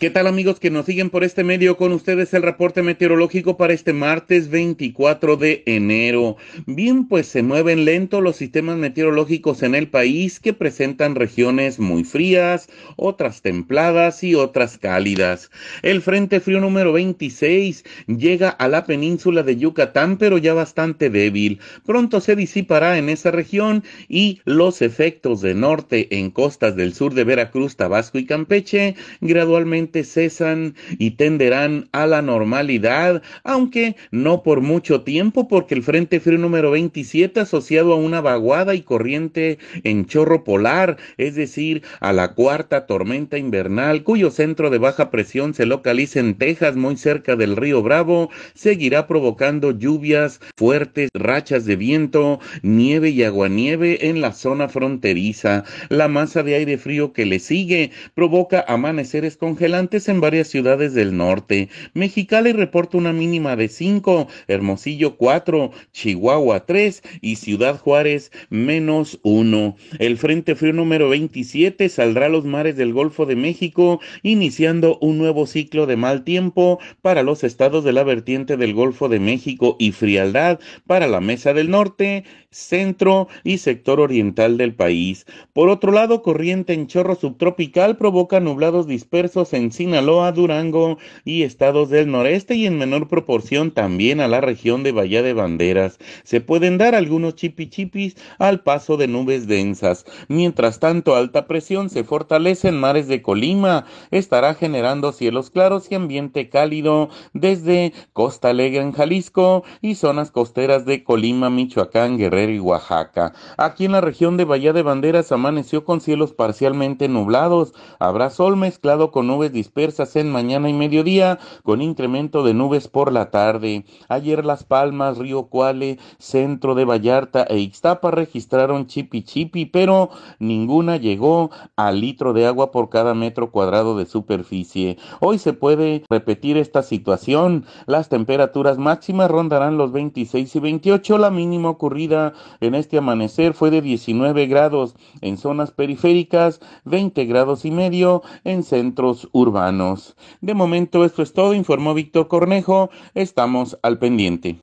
¿Qué tal amigos que nos siguen por este medio? Con ustedes el reporte meteorológico para este martes 24 de enero. Bien, pues se mueven lento los sistemas meteorológicos en el país que presentan regiones muy frías, otras templadas y otras cálidas. El Frente Frío número 26 llega a la península de Yucatán, pero ya bastante débil. Pronto se disipará en esa región y los efectos de norte en costas del sur de Veracruz, Tabasco y Campeche gradualmente cesan y tenderán a la normalidad, aunque no por mucho tiempo, porque el Frente Frío número 27, asociado a una vaguada y corriente en chorro polar, es decir, a la cuarta tormenta invernal, cuyo centro de baja presión se localiza en Texas, muy cerca del río Bravo, seguirá provocando lluvias fuertes, rachas de viento, nieve y aguanieve en la zona fronteriza. La masa de aire frío que le sigue provoca amaneceres congelados en varias ciudades del norte. Mexicali reporta una mínima de 5, Hermosillo 4, Chihuahua 3 y Ciudad Juárez menos 1. El Frente Frío número 27 saldrá a los mares del Golfo de México, iniciando un nuevo ciclo de mal tiempo para los estados de la vertiente del Golfo de México y frialdad para la Mesa del Norte, centro y sector oriental del país. Por otro lado, corriente en chorro subtropical provoca nublados dispersos en Sinaloa, Durango y estados del noreste y en menor proporción también a la región de Bahía de Banderas. Se pueden dar algunos chipichipis al paso de nubes densas. Mientras tanto, alta presión se fortalece en mares de Colima. Estará generando cielos claros y ambiente cálido desde Costa Alegre en Jalisco y zonas costeras de Colima, Michoacán, Guerrero y Oaxaca. Aquí en la región de Bahía de Banderas amaneció con cielos parcialmente nublados. Habrá sol mezclado con nubes dispersas en mañana y mediodía, con incremento de nubes por la tarde. Ayer Las Palmas, Río Cuale, centro de Vallarta e Ixtapa registraron chipi chipi, pero ninguna llegó al litro de agua por cada metro cuadrado de superficie. Hoy se puede repetir esta situación. Las temperaturas máximas rondarán los 26 y 28. La mínima ocurrida en este amanecer fue de 19 grados en zonas periféricas, 20 grados y medio en centros urbanos urbanos. De momento esto es todo, informó Víctor Cornejo. Estamos al pendiente.